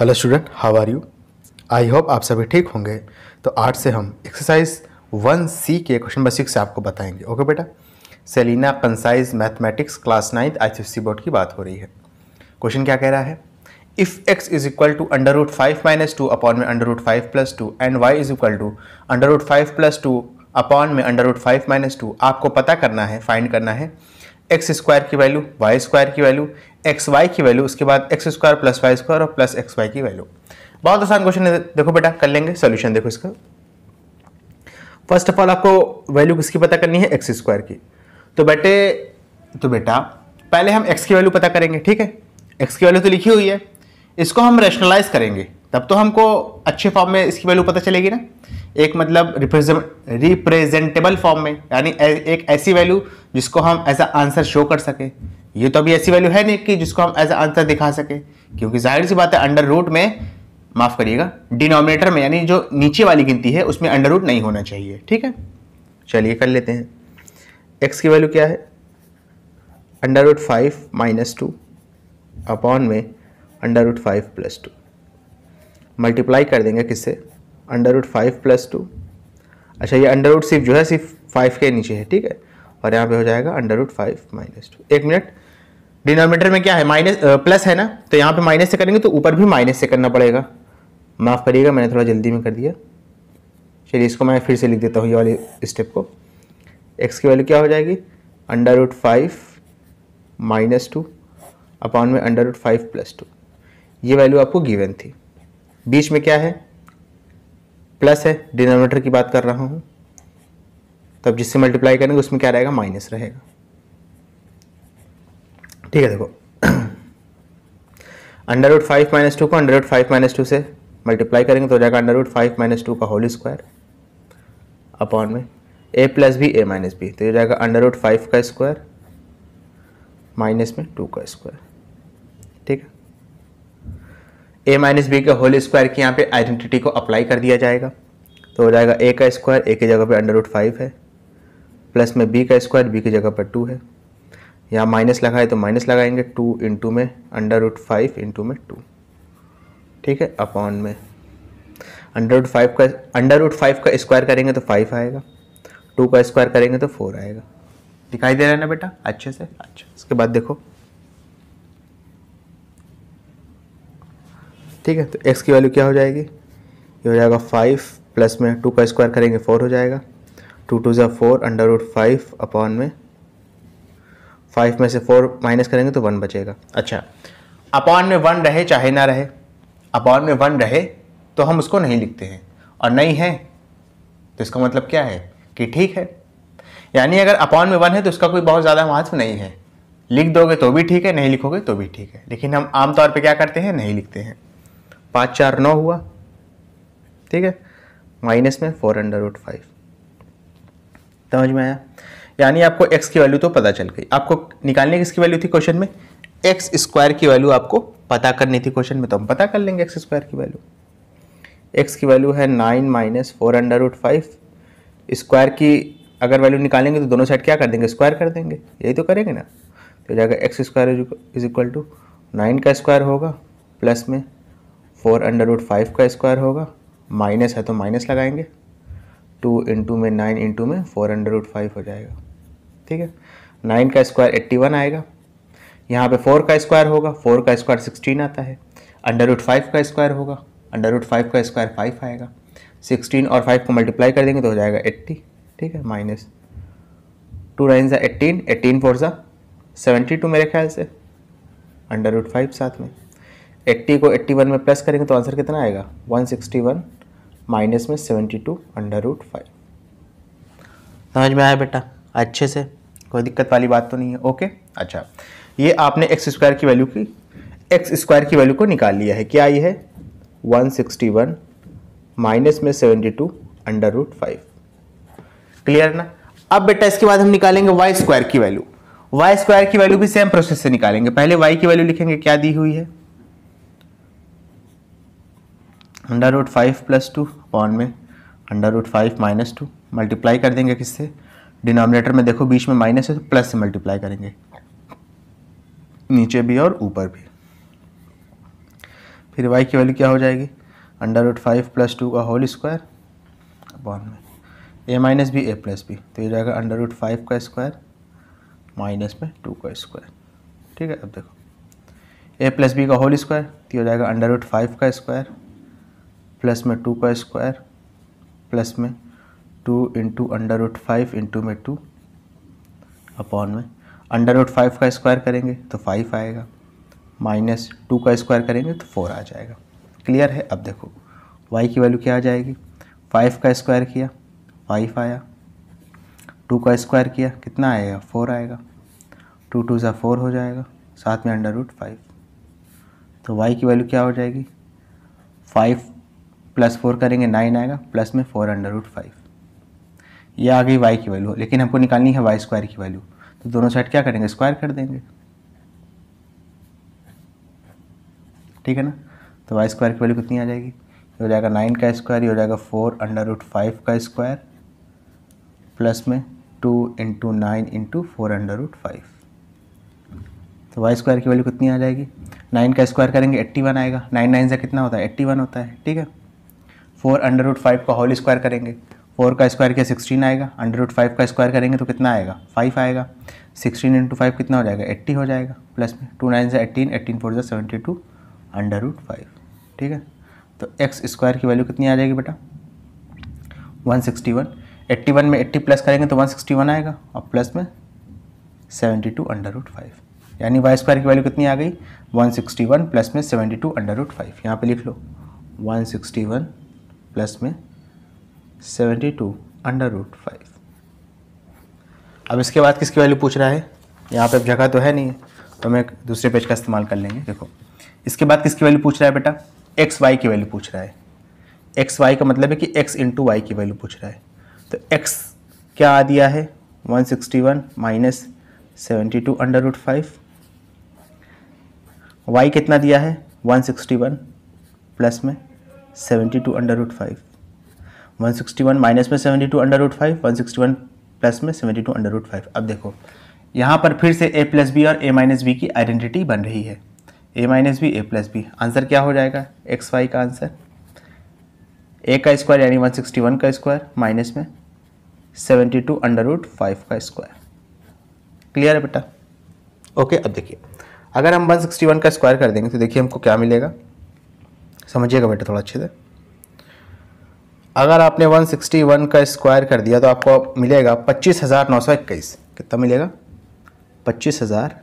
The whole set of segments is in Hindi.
hello student how are you I hope आप सभी ठीक होंगे तो आज से हम एक्सरसाइज वन सी के क्वेश्चन नंबर सिक्स आपको बताएंगे ओके बेटा Selina concise mathematics class ninth I C board की बात हो रही है क्वेश्चन क्या कह रहा है if x is equal to under root five minus two upon में under root five plus two and y is equal to under root five plus two upon में under root five minus two आपको पता करना है फाइंड करना है एक्स स्क्वायर की वैल्यू वाई स्क्वायर की वैल्यू एक्स वाई की वैल्यू उसके बाद x square plus y square और प्लस एक्स वाई की वैल्यू बहुत आसान क्वेश्चन है देखो बेटा कर लेंगे सोल्यूशन देखो इसका फर्स्ट ऑफ ऑल आपको वैल्यू किसकी पता करनी है एक्स स्क्वायर की तो बेटे तो बेटा पहले हम एक्स की वैल्यू पता करेंगे ठीक है एक्स की वैल्यू तो लिखी हुई है इसको हम रेशनलाइज करेंगे तब तो हमको अच्छे फॉर्म में इसकी वैल्यू पता चलेगी ना एक मतलब रिप्रेजेंटेबल फॉर्म में यानी एक ऐसी वैल्यू जिसको हम एज अ आंसर शो कर सकें ये तो अभी ऐसी वैल्यू है नहीं कि जिसको हम एज अ आंसर दिखा सकें क्योंकि जाहिर सी बात है अंडर रूट में माफ़ करिएगा डिनोमिनेटर में यानी जो नीचे वाली गिनती है उसमें अंडर रूट नहीं होना चाहिए ठीक है चलिए कर लेते हैं एक्स की वैल्यू क्या है under root five minus two upon में under root five plus two multiply कर देंगे किससे under root five plus two अच्छा ये अंडर रूट सिर्फ जो है सिर्फ फाइव के नीचे है ठीक है और यहाँ पे हो जाएगा under root five minus two एक मिनट डिनोमीटर में क्या है माइनस प्लस है ना तो यहाँ पे माइनस से करेंगे तो ऊपर भी माइनस से करना पड़ेगा माफ़ करिएगा मैंने थोड़ा जल्दी में कर दिया चलिए इसको मैं फिर से लिख देता हूँ ये वाले स्टेप को एक्स की वैल्यू क्या हो जाएगी under root five minus two upon में under root five plus two ये वैल्यू आपको गिवन थी बीच में क्या है प्लस है डिनोमीटर की बात कर रहा हूँ तब जिससे मल्टीप्लाई करेंगे उसमें क्या रहेगा माइनस रहेगा ठीक है देखो under root five minus two को under root five minus two से मल्टीप्लाई करेंगे तो हो जाएगा under root five minus two का होल स्क्वायर अपॉन में ए प्लस बी ए माइनस बी तो ये जाएगा अंडर रूट फाइव का स्क्वायर माइनस में टू का स्क्वायर ए माइनस बी के होल स्क्वायर की यहाँ पे आइडेंटिटी को अप्लाई कर दिया जाएगा तो हो जाएगा ए का स्क्वायर ए की जगह पे अंडर रूट फाइव है प्लस में बी का स्क्वायर बी की जगह पर टू है यहाँ माइनस लगाए तो माइनस लगाएंगे टू इंटू में अंडर रूट फाइव इंटू में टू ठीक है अपॉन में अंडर रूट फाइव का अंडर रूट फाइव का स्क्वायर करेंगे तो फाइव आएगा टू का स्क्वायर करेंगे तो फोर आएगा दिखाई दे रहा है ना बेटा अच्छे से अच्छा इसके बाद देखो ठीक है तो एक्स की वैल्यू क्या हो जाएगी ये हो जाएगा फाइव प्लस में टू का स्क्वायर करेंगे फोर हो जाएगा टू टू ज़ा four under root five upon में फाइव में से फोर माइनस करेंगे तो वन बचेगा अच्छा अपॉन में वन रहे चाहे ना रहे अपॉन में वन रहे तो हम उसको नहीं लिखते हैं और नहीं है तो इसका मतलब क्या है कि ठीक है यानी अगर अपॉन में वन है तो उसका कोई बहुत ज़्यादा महत्व नहीं है लिख दोगे तो भी ठीक है नहीं लिखोगे तो भी ठीक है लेकिन हम आमतौर पर क्या करते हैं नहीं लिखते हैं पाँच चार नौ हुआ ठीक है माइनस में फोर अंडर रूट फाइव समझ में आया यानी आपको एक्स की वैल्यू तो पता चल गई आपको निकालने की इसकी वैल्यू थी क्वेश्चन में एक्स स्क्वायर की वैल्यू आपको पता करनी थी क्वेश्चन में तो हम पता कर लेंगे एक्स स्क्वायर की वैल्यू एक्स की वैल्यू है nine minus four under root five square की अगर वैल्यू निकालेंगे तो दोनों साइड क्या कर देंगे स्क्वायर कर देंगे यही तो करेंगे ना तो जाएगा x square is equal to nine का स्क्वायर होगा प्लस में फोर अंडर रूट फाइव का स्क्वायर होगा माइनस है तो माइनस लगाएंगे टू इंटू में नाइन इंटू में फोर अंडर रूट फाइव हो जाएगा ठीक है नाइन का स्क्वायर एट्टी वन आएगा यहाँ पे फोर का स्क्वायर होगा फोर का स्क्वायर सिक्सटीन आता है अंडर रूट फाइव का स्क्वायर होगा अंडर रूट फाइव का स्क्वायर फाइव आएगा सिक्सटीन और फाइव को मल्टीप्लाई कर देंगे तो हो जाएगा एट्टी ठीक है माइनस टू नाइन ज़ा एट्टीन एट्टीन फोर ज़ा सेवेंटी टू मेरे ख्याल से अंडर रूट फाइव साथ में एट्टी को एट्टी वन में प्लस करेंगे तो आंसर कितना आएगा वन सिक्सटी वन माइनस में seventy two under root five समझ में आया बेटा अच्छे से कोई दिक्कत वाली बात तो नहीं है ओके अच्छा ये आपने एक्स स्क्वायर की वैल्यू की एक्स स्क्वायर की वैल्यू को निकाल लिया है क्या ये है वन सिक्सटी वन माइनस में seventy two under root five clear ना अब बेटा इसके बाद हम निकालेंगे वाई स्क्वायर की वैल्यू वाई स्क्वायर की वैल्यू भी सेम प्रोसेस से निकालेंगे पहले वाई की वैल्यू लिखेंगे क्या दी हुई है under root five plus two upon में under root five minus two multiply कर देंगे किससे डिनोमिनेटर में देखो बीच में माइनस है तो प्लस से मल्टीप्लाई करेंगे नीचे भी और ऊपर भी फिर वाई की वैल्यू क्या हो जाएगी under root five plus two का होल स्क्वायर अपॉन में A minus B A plus B तो ये जाएगा अंडर रूट फाइव का स्क्वायर माइनस में टू का स्क्वायर ठीक है अब देखो ए प्लस बी का होल स्क्वायर तो ये हो जाएगा अंडर रूट फाइव का स्क्वायर प्लस में टू का स्क्वायर प्लस में two into under root five into में टू अपॉन में अंडर रूट फाइव का स्क्वायर करेंगे तो फाइव आएगा माइनस टू का स्क्वायर करेंगे तो फोर आ जाएगा क्लियर है अब देखो वाई की वैल्यू क्या आ जाएगी फाइव का स्क्वायर किया फाइव आया टू का स्क्वायर किया कितना आएगा फोर आएगा टू टू ज़ा फोर हो जाएगा साथ में अंडर रूट फाइव तो वाई की वैल्यू क्या हो जाएगी फाइव प्लस फोर करेंगे नाइन आएगा प्लस में फोर अंडर रूट फाइव ये आ गई वाई की वैल्यू लेकिन हमको निकालनी है वाई स्क्वायर की वैल्यू तो दोनों साइड क्या करेंगे स्क्वायर कर देंगे ठीक है ना तो वाई स्क्वायर की वैल्यू कितनी आ जाएगी ये हो जाएगा नाइन का स्क्वायर ये हो जाएगा फोर अंडर रूट फाइव का स्क्वायर प्लस में two into nine into four under root five तो वाई स्क्वायर की वैल्यू कितनी आ जाएगी नाइन का स्क्वायर करेंगे एट्टी वन आएगा नाइन नाइन से कितना होता है एट्टी वन होता है ठीक है फोर अंडर रूट फाइव का होल स्क्वायर करेंगे फोर का स्क्वायर किया सिक्सटीन आएगा अंडर रूट फाइव का स्क्वायर करेंगे तो कितना आएगा फाइव आएगा सिक्सटीन इंटू फाइव कितना हो जाएगा एट्टी हो जाएगा प्लस में टू नाइन से एट्टीन एट्टीन फोर जो seventy two under root five ठीक है तो एक्स स्क्वायर की वैल्यू कितनी आ जाएगी बेटा one sixty one eighty one में एट्टी प्लस करेंगे तो वन सिक्सटी वन आएगा और प्लस में seventy two under root five यानी वाई स्क्वायर की वैल्यू कितनी आ गई वन सिक्सटी वन प्लस में seventy two under root five यहाँ पर लिख लो वन सिक्सटी वन प्लस में seventy two under root five अब इसके बाद किसकी वैल्यू पूछ रहा है यहाँ पे अब जगह तो है नहीं तो हम एक दूसरे पेज का इस्तेमाल कर लेंगे देखो इसके बाद किसकी वैल्यू पूछ रहा है बेटा एक्स वाई की वैल्यू पूछ रहा है एक्स वाई का मतलब है कि एक्स इंटू वाई की वैल्यू पूछ रहा है तो एक्स क्या आ दिया है one sixty one minus seventy two under root five Y कितना दिया है वन सिक्सटी वन प्लस में seventy two under root five one sixty one minus में seventy two under root five one sixty one plus में seventy two under root five अब देखो यहाँ पर फिर से ए प्लस बी और ए माइनस बी की आइडेंटिटी बन रही है A minus B A plus B answer क्या हो जाएगा एक्स वाई का आंसर ए का स्क्वायर यानी वन सिक्सटी वन का स्क्वायर माइनस में seventy two under root five का स्क्वायर क्लियर है बेटा ओके अब देखिए अगर हम वन सिक्सटी वन का स्क्वायर कर देंगे तो देखिए हमको क्या मिलेगा समझिएगा बेटा थोड़ा अच्छे से अगर आपने 161 का स्क्वायर कर दिया तो आपको मिलेगा पच्चीस हज़ार नौ सौ इक्कीस कितना मिलेगा पच्चीस हज़ार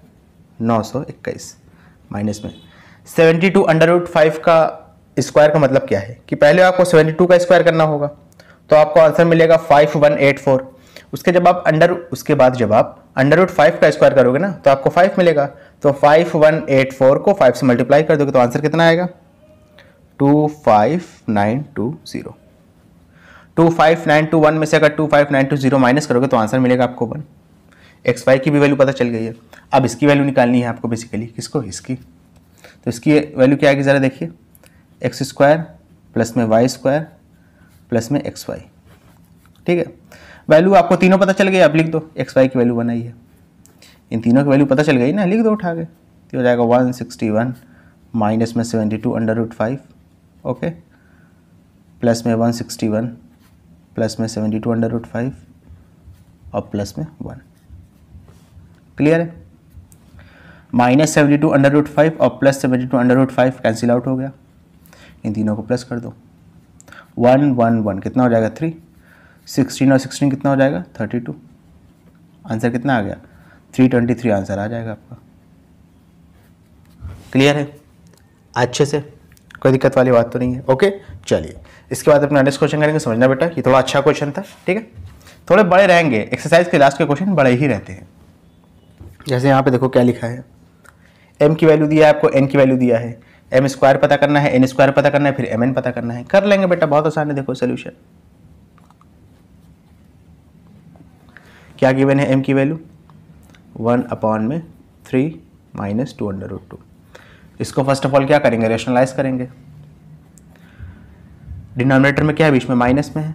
नौ सौ इक्कीस माइनस में seventy two under root five का स्क्वायर का मतलब क्या है कि पहले आपको सेवेंटी टू का स्क्वायर करना होगा तो आपको आंसर मिलेगा फाइव वन एट फोर उसके जब आप अंडर उसके बाद जब आप अंडर रूट फाइव का स्क्वायर करोगे ना तो आपको फाइव मिलेगा तो फाइव वन एट फोर को फाइव से मल्टीप्लाई कर दोगे तो आंसर कितना आएगा two five nine two zero two five nine two one में से अगर two five nine two zero minus करोगे तो आंसर मिलेगा आपको वन एक्स वाई की भी वैल्यू पता चल गई है अब इसकी वैल्यू निकालनी है आपको बेसिकली किसको इसकी तो इसकी वैल्यू क्या आएगी ज़रा देखिए एक्स स्क्वायर प्लस में वाई स्क्वायर प्लस में एक्स वाई ठीक है वैल्यू आपको तीनों पता चल गई अब लिख दो एक्स वाई की वैल्यू बनाई है इन तीनों की वैल्यू पता चल गई ना लिख दो उठा के तो हो जाएगा वन सिक्सटी वन माइनस में seventy two under root five okay plus में वन सिक्सटी वन प्लस में seventy two under root five और प्लस में वन क्लियर है minus seventy two under root five और plus seventy two under root five cancel out हो गया इन तीनों को प्लस कर दो वन वन वन कितना हो जाएगा थ्री सिक्सटीन और सिक्सटीन कितना हो जाएगा थर्टी टू आंसर कितना आ गया थ्री ट्वेंटी थ्री आंसर आ जाएगा आपका क्लियर है अच्छे से कोई दिक्कत वाली बात तो नहीं है ओके चलिए इसके बाद अपना नेक्स्ट क्वेश्चन करेंगे समझना बेटा ये थोड़ा अच्छा क्वेश्चन था ठीक है थोड़े बड़े रहेंगे एक्सरसाइज के लास्ट के क्वेश्चन बड़े ही रहते हैं जैसे यहाँ पे देखो क्या लिखा है एम की वैल्यू दिया है आपको एन की वैल्यू दिया है एम स्क्वायर पता करना है एन स्क्वायर पता करना है फिर एम एन पता करना है कर लेंगे बेटा बहुत आसान है देखो सोल्यूशन क्या गिवन है एम की वैल्यू वन अपॉन में three minus two under root two इसको फर्स्ट ऑफ ऑल क्या करेंगे रेशनलाइज करेंगे डिनोमिनेटर में क्या है बीच में माइनस में है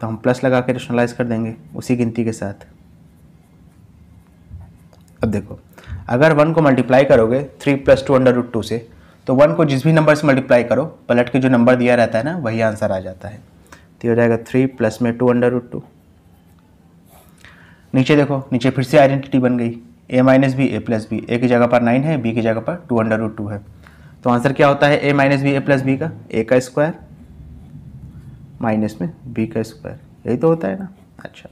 तो हम प्लस लगा के रेशनलाइज कर देंगे उसी गिनती के साथ अब देखो अगर वन को मल्टीप्लाई करोगे three plus two under root two से तो वन को जिस भी नंबर से मल्टीप्लाई करो पलट के जो नंबर दिया रहता है ना वही आंसर आ जाता है तो हो जाएगा थ्री प्लस में टू अंडर रूट टू नीचे देखो नीचे फिर से आइडेंटिटी बन गई A minus B A plus B A की जगह पर नाइन है बी की जगह पर टू अंडर रूट टू है तो आंसर क्या होता है A minus B A plus B का ए का स्क्वायर माइनस में बी का स्क्वायर यही तो होता है ना अच्छा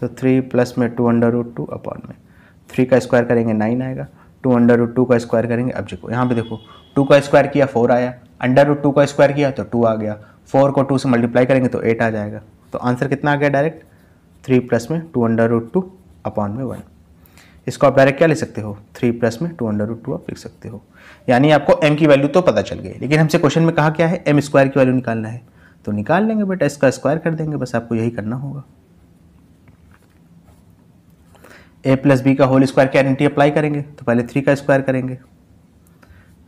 तो थ्री प्लस में two under root two upon में थ्री का स्क्वायर करेंगे नाइन आएगा टू अंडर रूट टू का स्क्वायर करेंगे अब देखो यहाँ पे देखो टू का स्क्वायर किया फोर आया अंडर रूट टू का स्क्वायर किया तो टू आ गया फोर को टू से मल्टीप्लाई करेंगे तो एट आ जाएगा तो आंसर कितना आ गया डायरेक्ट थ्री प्लस में two under root two upon में वन इसको आप डायरेक्ट क्या ले सकते हो थ्री प्लस में टू अंडर रूट टू आप लिख सकते हो यानी आपको एम की वैल्यू तो पता चल गई लेकिन हमसे क्वेश्चन में कहा क्या है एम स्क्वायर की वैल्यू निकालना है तो निकाल लेंगे बेटा इसका स्क्वायर कर देंगे बस आपको यही करना होगा ए प्लस बी का होल स्क्वायर की आइडेंटिटी अप्लाई करेंगे तो पहले थ्री का स्क्वायर करेंगे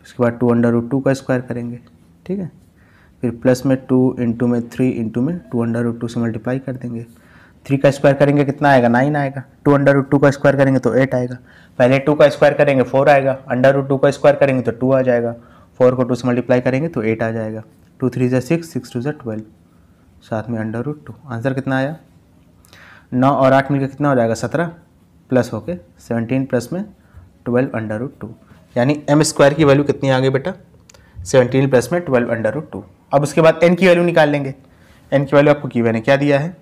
उसके बाद टू अंडर रूट टू का स्क्वायर करेंगे ठीक है फिर प्लस में टू इंटू में थ्री इंटू में टू अंडर रूट टू से मल्टीप्लाई कर देंगे थ्री का स्क्वायर करेंगे कितना आएगा नाइन आएगा टू अंडर रूट टू का स्क्वायर करेंगे तो एट आएगा पहले टू का स्क्वायर करेंगे फोर आएगा अंडर रूट टू का स्क्वायर करेंगे तो टू आ जाएगा फोर को टू से मल्टीप्लाई करेंगे तो एट आ जाएगा टू थ्री जै सिक्स सिक्स टू जै ट्वेल्व साथ में अंडर रूट टू आंसर कितना आया नौ और आठ मिलकर कितना हो जाएगा सत्रह प्लस होके सेवनटीन प्लस में ट्वेल्व अंडर रूट टू यानी एम स्क्वायर की वैल्यू कितनी आ गई बेटा सेवनटीन प्लस में ट्वेल्व अंडर रूट टू अब उसके बाद एन की वैल्यू निकाल लेंगे एन की वैल्यू आपको की वैन क्या दिया है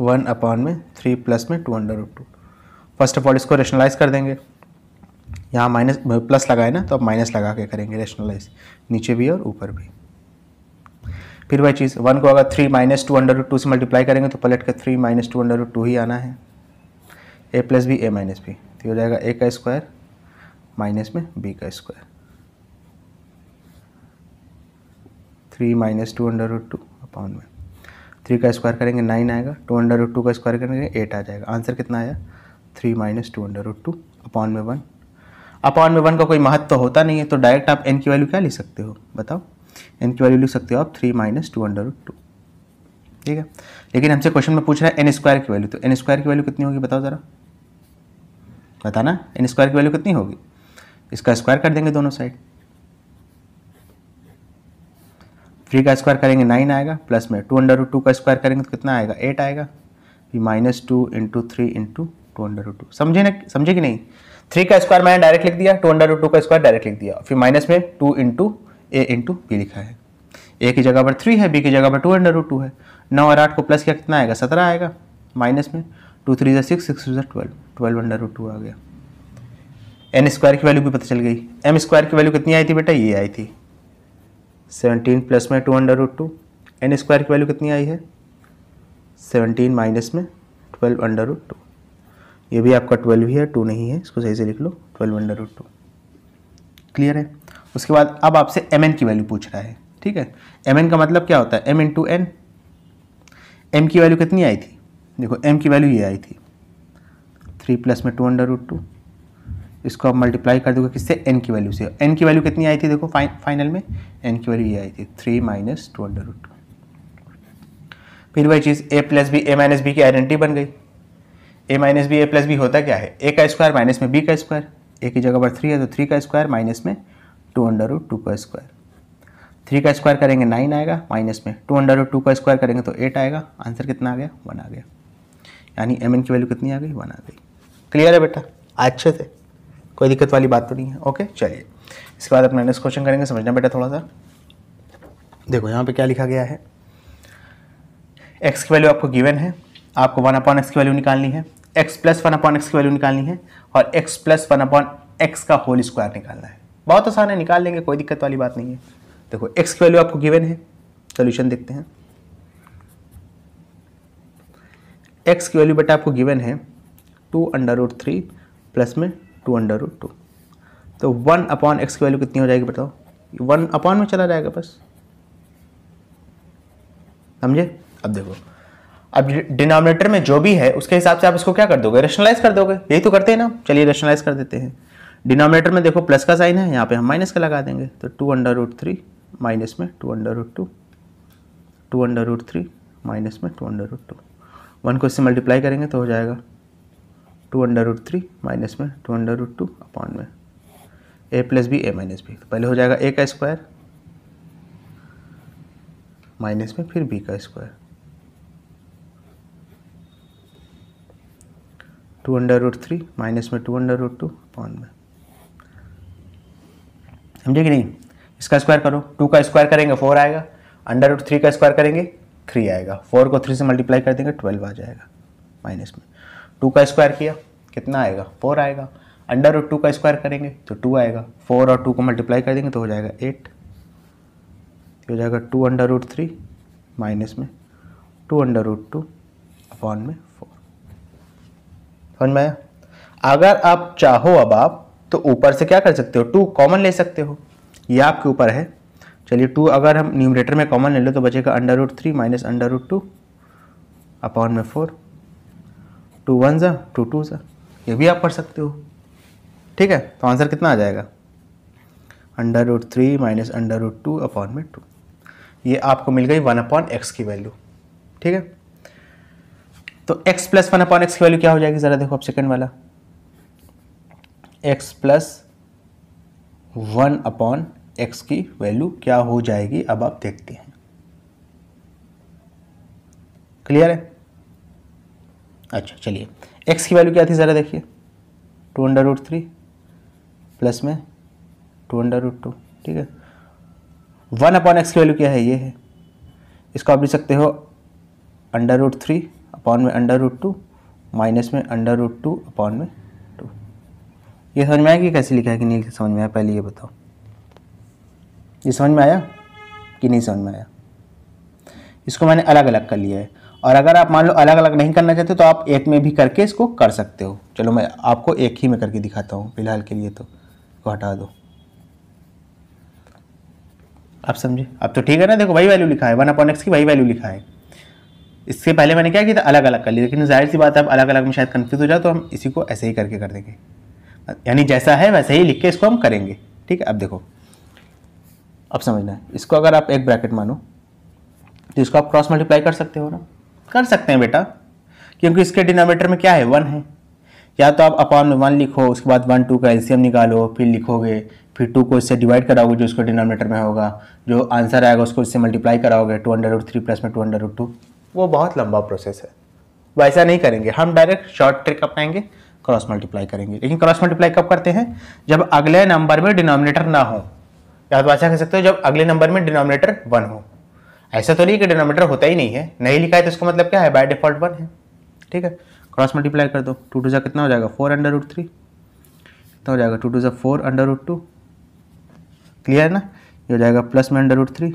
वन अपॉन में थ्री प्लस में two under root two first of all इसको रेशनलाइज कर देंगे यहाँ माइनस प्लस लगाए ना तो अब माइनस लगा के करेंगे रेशनलाइज नीचे भी और ऊपर भी फिर वही चीज़ वन को अगर three minus two under root two से मल्टीप्लाई करेंगे तो पलट के three minus two under root two ही आना है A plus B A minus B तो हो जाएगा ए का स्क्वायर माइनस में बी का square three minus two under root two upon में थ्री का स्क्वायर करेंगे नाइन आएगा टू अंडर रूट टू का स्क्वायर करेंगे एट आ जाएगा आंसर कितना आया three minus two under root two upon में वन अपॉन में वन का कोई महत्व तो होता नहीं है तो डायरेक्ट आप एन की वैल्यू क्या लिख सकते हो बताओ एन की वैल्यू लिख सकते हो आप three minus two under root two ठीक है लेकिन हमसे क्वेश्चन में पूछ रहा है एन स्क्वायर की वैल्यू तो एन स्क्वायर की वैल्यू कितनी होगी बताओ ज़रा बताना एन स्क्वायर की वैल्यू कितनी होगी इसका स्क्वायर कर देंगे दोनों साइड थ्री का स्क्वायर करेंगे नाइन आएगा प्लस में टू अंडर टू का स्क्वायर करेंगे तो कितना आएगा एट आएगा फिर minus two into three into two under root two समझे ना समझे कि नहीं थ्री का स्क्वायर मैंने डायरेक्ट लिख दिया टू अंडर टू का स्क्वायर डायरेक्ट लिख दिया फिर माइनस में two into A into B लिखा है ए की जगह पर थ्री है बी की जगह पर टू अंडर टू है नौ और आठ को प्लस किया कितना आएगा सत्रह आएगा माइनस में टू थ्री जो सिक्स सिक्स जो ट्वेल्व ट्वेल्व अंडर टू आ गया एन स्क्वायर की वैल्यू भी पता चल गई एम स्क्वायर की वैल्यू कितनी आई थी बेटा ये आई थी सेवनटीन प्लस में two under root two N square की वैल्यू कितनी आई है सेवनटीन माइनस में ट्वेल्व अंडर रूट टू ये भी आपका ट्वेल्व ही है टू नहीं है इसको सही से लिख लो twelve under root two clear है उसके बाद अब आपसे एम एन की वैल्यू पूछ रहा है ठीक है एम एन का मतलब क्या होता है M into N M की वैल्यू कितनी आई थी देखो एम की वैल्यू ये आई थी थ्री प्लस में टू अंडर रूट टू इसको आप मल्टीप्लाई कर दोगे किससे एन की वैल्यू से एन की वैल्यू कितनी आई थी देखो फाइन फाइनल में एन की वैल्यू ये आई थी three minus two under root फिर वही चीज़ A plus B A minus B की आइडेंटिटी बन गई A minus B A plus B होता क्या है ए का स्क्वायर माइनस में बी का स्क्वायर ए की जगह पर थ्री है तो थ्री का स्क्वायर माइनस में टू अंडर रूट टू का स्क्वायर थ्री का स्क्वायर करेंगे नाइन आएगा माइनस में टू अंडर रूट टू का स्क्वायर करेंगे तो एट आएगा आंसर कितना आ गया वन आ गया यानी एम एन की वैल्यू कितनी आ गई वन आ गई क्लियर है बेटा अच्छे से कोई दिक्कत वाली बात तो नहीं है ओके चलिए इसके बाद अपना नेक्स्ट क्वेश्चन करेंगे समझना बेटा थोड़ा सा देखो यहाँ पे क्या लिखा गया है एक्स की वैल्यू आपको गिवन है आपको वन अपॉन एक्स की वैल्यू निकालनी है X plus one upon X की वैल्यू निकालनी है और X plus one upon X का होल स्क्वायर निकालना है बहुत आसान है निकाल लेंगे कोई दिक्कत वाली बात नहीं है देखो एक्स की वैल्यू आपको गिवन है सोल्यूशन देखते हैं एक्स की वैल्यू बेटा आपको गिवन है two under root three plus में टू अंडर रूट टू तो वन अपॉन एक्स की वैल्यू कितनी हो जाएगी बताओ वन अपॉन में चला जाएगा बस समझे अब देखो अब डिनोमिनेटर में जो भी है उसके हिसाब से आप इसको क्या कर दोगे रेशनलाइज कर दोगे यही तो करते हैं ना चलिए रेशनलाइज कर देते हैं डिनोमिनेटर में देखो प्लस का साइन है यहाँ पे हम माइनस का लगा देंगे तो two under root three minus में two under root two two under root three minus में two under root two one को इससे मल्टीप्लाई करेंगे तो हो जाएगा two under root three minus में two under root two upon में ए प्लस बी ए माइनस बी तो पहले हो जाएगा ए का स्क्वायर माइनस में फिर बी का square two under root three minus में two under root two upon में समझे कि नहीं इसका स्क्वायर करो टू का स्क्वायर करेंगे फोर आएगा अंडर रूट थ्री का स्क्वायर करेंगे थ्री आएगा फोर को थ्री से मल्टीप्लाई कर देंगे ट्वेल्व आ जाएगा माइनस में टू का स्क्वायर किया कितना आएगा फोर आएगा अंडर रूट टू का स्क्वायर करेंगे तो टू आएगा फोर और टू को मल्टीप्लाई कर देंगे तो हो जाएगा एट हो जाएगा two under root three minus में two under root two upon में फोर समझ में आया अगर आप चाहो अब आप तो ऊपर से क्या कर सकते हो टू कॉमन ले सकते हो ये आपके ऊपर है चलिए टू अगर हम न्यूमरेटर में कॉमन ले लो तो बचेगा under root three minus under root two upon में फोर टू वन ज़ा टू टू ज़ा ये भी आप पढ़ सकते हो ठीक है तो आंसर कितना आ जाएगा under root three minus under root two upon में टू ये आपको मिल गई वन अपॉन एक्स की वैल्यू ठीक है तो X plus one upon X की वैल्यू क्या हो जाएगी ज़रा देखो आप सेकेंड वाला X plus one upon X की वैल्यू क्या हो जाएगी अब आप देखते हैं क्लियर है अच्छा चलिए एक्स की वैल्यू क्या थी ज़रा देखिए two under root three plus में टू अंडर रूट टू ठीक है वन अपॉन एक्स की वैल्यू क्या है ये है इसको आप लिख सकते हो अंडर रूट थ्री अपॉन में अंडर रूट टू माइनस में अंडर रूट टू अपॉन में टू ये समझ में आया कि कैसे लिखा है कि नहीं समझ में आया पहले ये बताओ ये समझ में आया कि नहीं समझ में आया इसको मैंने अलग अलग कर लिया है और अगर आप मान लो अलग अलग नहीं करना चाहते तो आप एक में भी करके इसको कर सकते हो चलो मैं आपको एक ही में करके दिखाता हूँ फिलहाल के लिए तो हटा दो आप समझे अब तो ठीक है ना देखो वही वैल्यू लिखा है वन अपॉन एक्स की वही वैल्यू लिखा है इससे पहले मैंने क्या किया था अलग अलग कर लिया लेकिन जाहिर सी बात है आप अलग अलग में शायद कन्फ्यूज़ हो जाओ तो हम इसी को ऐसे ही करके कर देंगे यानी जैसा है वैसे ही लिख के इसको हम करेंगे ठीक है अब देखो अब समझना है इसको अगर आप एक ब्रैकेट मानो तो इसको आप क्रॉस मल्टीप्लाई कर सकते हो ना कर सकते हैं बेटा क्योंकि इसके डिनोमीटर में क्या है वन है या तो आप अपॉन में वन लिखो उसके बाद वन टू का एलसीएम निकालो फिर लिखोगे फिर टू को इससे डिवाइड कराओगे जो उसको डिनोमीटर में होगा जो आंसर आएगा उसको इससे मल्टीप्लाई कराओगे टू हंड्रेड थ्री प्लस में टू हंड्रेड टू वो बहुत लंबा प्रोसेस है वैसा नहीं करेंगे हम डायरेक्ट शॉर्ट ट्रिक अपनाएंगे क्रॉस मल्टीप्लाई करेंगे लेकिन क्रॉस मल्टीप्लाई कब करते हैं जब अगले नंबर में डिनोमिनेटर ना हो या तो ऐसा कह सकते हो जब अगले नंबर में डिनोमिनेटर वन हो ऐसा तो नहीं कि डिनोमीटर होता ही नहीं है नहीं लिखा है तो इसका मतलब क्या है बाय डिफॉल्ट वन है ठीक है क्रॉस मल्टीप्लाई कर दो टू टू ज़ा कितना हो जाएगा फोर अंडर रूट थ्री कितना हो जाएगा टू टू ज़ा four under root two clear है ना ये हो जाएगा प्लस में अंडर रूट थ्री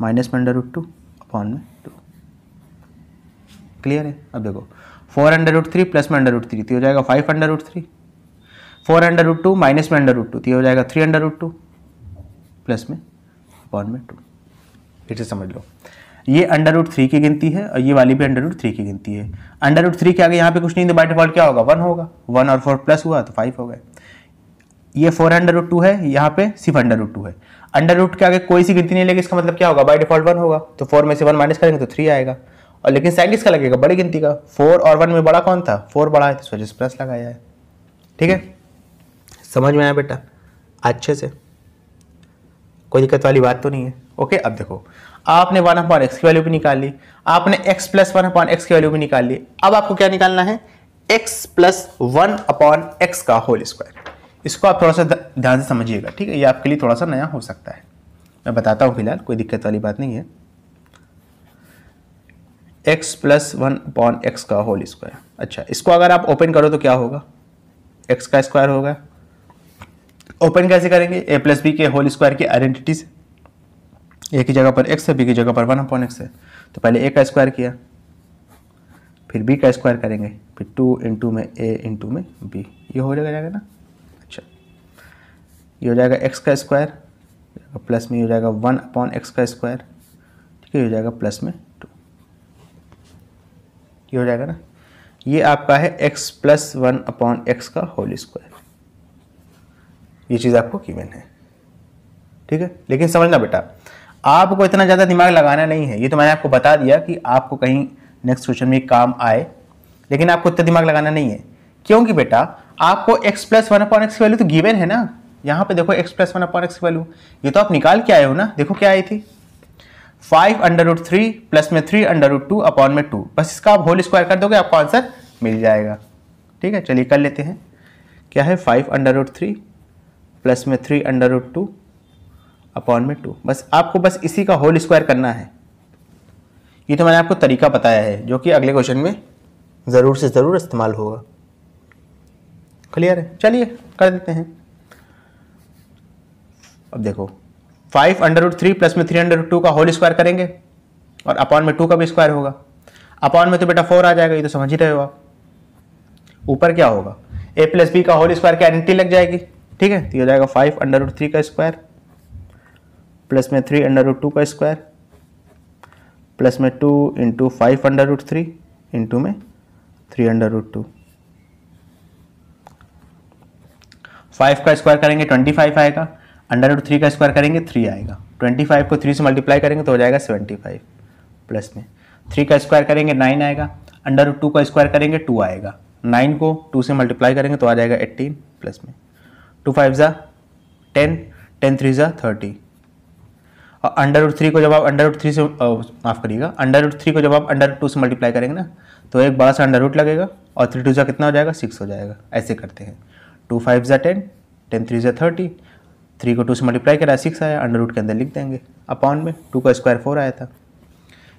माइनस में अंडर रूट टू अपॉन में टू क्लियर है अब देखो four under root three plus में अंडर रूट थ्री तो हो जाएगा five under root three four under root two minus में अंडर रूट टू तो हो जाएगा three under root two plus में अपॉन में टू फिर से समझ लो ये अंडर रूट थ्री की गिनती है और ये वाली भी अंडर रूट थ्री की गिनती है अंडर रूट थ्री के आगे यहाँ पे कुछ नहीं तो बाई डिफॉल्ट क्या होगा वन होगा वन और फोर प्लस हुआ तो फाइव हो गए ये फोर अंडर रूट टू है यहाँ पे सिर्फ अंडर रूट टू है अंडर रूट के आगे कोई सी गिनती नहीं लेगी इसका मतलब क्या होगा बाई डिफॉल्ट वन होगा तो फोर में से वन माइनस करेंगे तो थ्री आएगा और लेकिन साइन किसका लगेगा बड़ी गिनती का फोर और वन में बड़ा कौन था फोर बड़ा है तो सोचे प्लस लगाया है ठीक है समझ में आया बेटा अच्छे से कोई दिक्कत वाली बात तो नहीं है ओके अब देखो आपने वन अपॉन एक्स की वैल्यू भी निकाल ली आपने X plus one upon X की वैल्यू भी निकाल ली अब आपको क्या निकालना है X plus one upon X का होल स्क्वायर इसको आप थोड़ा सा ध्यान से समझिएगा ठीक है ये आपके लिए थोड़ा सा नया हो सकता है मैं बताता हूँ फिलहाल कोई दिक्कत वाली बात नहीं है X plus one upon X का होल स्क्वायर अच्छा इसको अगर आप ओपन करो तो क्या होगा एक्स का स्क्वायर होगा ओपन कैसे करेंगे ए प्लस बी के होल स्क्वायर की आइडेंटिटीज ए की जगह पर एक्स है बी की जगह पर वन अपॉन एक्स है तो पहले ए का स्क्वायर किया फिर बी का स्क्वायर करेंगे फिर टू इंटू में ए इंटू में बी ये हो जाएगा जाएगा ना अच्छा ये हो जाएगा एक्स का स्क्वायर प्लस में ये हो जाएगा वन अपॉन एक्स का स्क्वायर ठीक है ये हो जाएगा प्लस में टू ये हो जाएगा ना ये आपका है X plus one upon X का होल स्क्वायर ये चीज़ आपको कीवन है ठीक है लेकिन समझना बेटा आपको इतना ज़्यादा दिमाग लगाना नहीं है ये तो मैंने आपको बता दिया कि आपको कहीं नेक्स्ट क्वेश्चन में काम आए लेकिन आपको इतना दिमाग लगाना नहीं है क्योंकि बेटा आपको x plus one upon X की वैल्यू तो गिवन है ना यहाँ पे देखो x plus one upon X की वैल्यू ये तो आप निकाल के आए हो ना देखो क्या आई थी five under root three plus में three under root two upon में टू बस इसका आप होल स्क्वायर कर दोगे आपको आंसर मिल जाएगा ठीक है चलिए कर लेते हैं क्या है five under root three plus में three under root two upon में टू बस आपको बस इसी का होल स्क्वायर करना है ये तो मैंने आपको तरीका बताया है जो कि अगले क्वेश्चन में ज़रूर से ज़रूर इस्तेमाल होगा क्लियर है चलिए कर देते हैं अब देखो five under root three plus में थ्री अंडर रूट टू का होल स्क्वायर करेंगे और अपॉन में टू का भी स्क्वायर होगा अपॉन में तो बेटा फोर आ जाएगा ये तो समझ ही रहे हो आप ऊपर क्या होगा ए प्लस बी का होल स्क्वायर की आइडेंटिटी लग जाएगी ठीक है तो हो जाएगा फाइव अंडर रूट थ्री का स्क्वायर प्लस में थ्री अंडर रूट टू का स्क्वायर प्लस में two into five under root three into में three under root two five का स्क्वायर करेंगे ट्वेंटी फाइव आएगा अंडर रूट थ्री का स्क्वायर करेंगे थ्री आएगा ट्वेंटी फाइव को थ्री से मल्टीप्लाई करेंगे तो हो जाएगा सेवेंटी फाइव प्लस में थ्री का स्क्वायर करेंगे नाइन आएगा अंडर रूट टू का स्क्वायर करेंगे टू आएगा नाइन को टू से मल्टीप्लाई करेंगे तो आ जाएगा एट्टीन प्लस में टू फाइव ज़ा टेन टेन थ्री ज़ा थर्टी और अंडर रूट थ्री को जब आप अंडर रूट थ्री से माफ़ करिएगा अंडर रूट थ्री को जब आप अंडर टू से मल्टीप्लाई करेंगे ना तो एक बड़ा सा अंडर रूट लगेगा और थ्री टू ज़ा कितना हो जाएगा सिक्स हो जाएगा ऐसे करते हैं टू फाइव ज़ा टेन टेन थ्री ज़ा थर्टी थ्री को टू से मल्टीप्लाई करा सिक्स आया अंडर रूट के अंदर लिख देंगे अपॉन में टू का स्क्वायर फोर आया था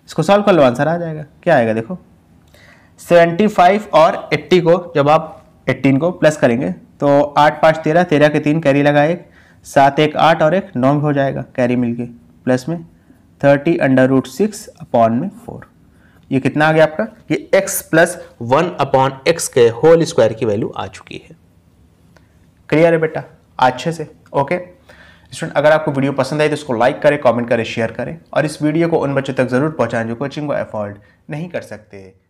इसको सॉल्व कर लो आंसर आ जाएगा क्या आएगा देखो सेवेंटी फाइव और एट्टी को जब आप एट्टीन को प्लस करेंगे तो आठ पाँच तेरह तेरह के तीन कैरी लगा एक सात एक आठ और एक नौ में हो जाएगा कैरी मिल के प्लस में thirty under root six upon में फोर ये कितना आ गया आपका ये x plus one upon X के होल स्क्वायर की वैल्यू आ चुकी है क्लियर है बेटा अच्छे से ओके स्टूडेंट अगर आपको वीडियो पसंद आई तो उसको लाइक करें कमेंट करें शेयर करें और इस वीडियो को उन बच्चों तक ज़रूर पहुंचाएं जो कोचिंग को अफोर्ड नहीं कर सकते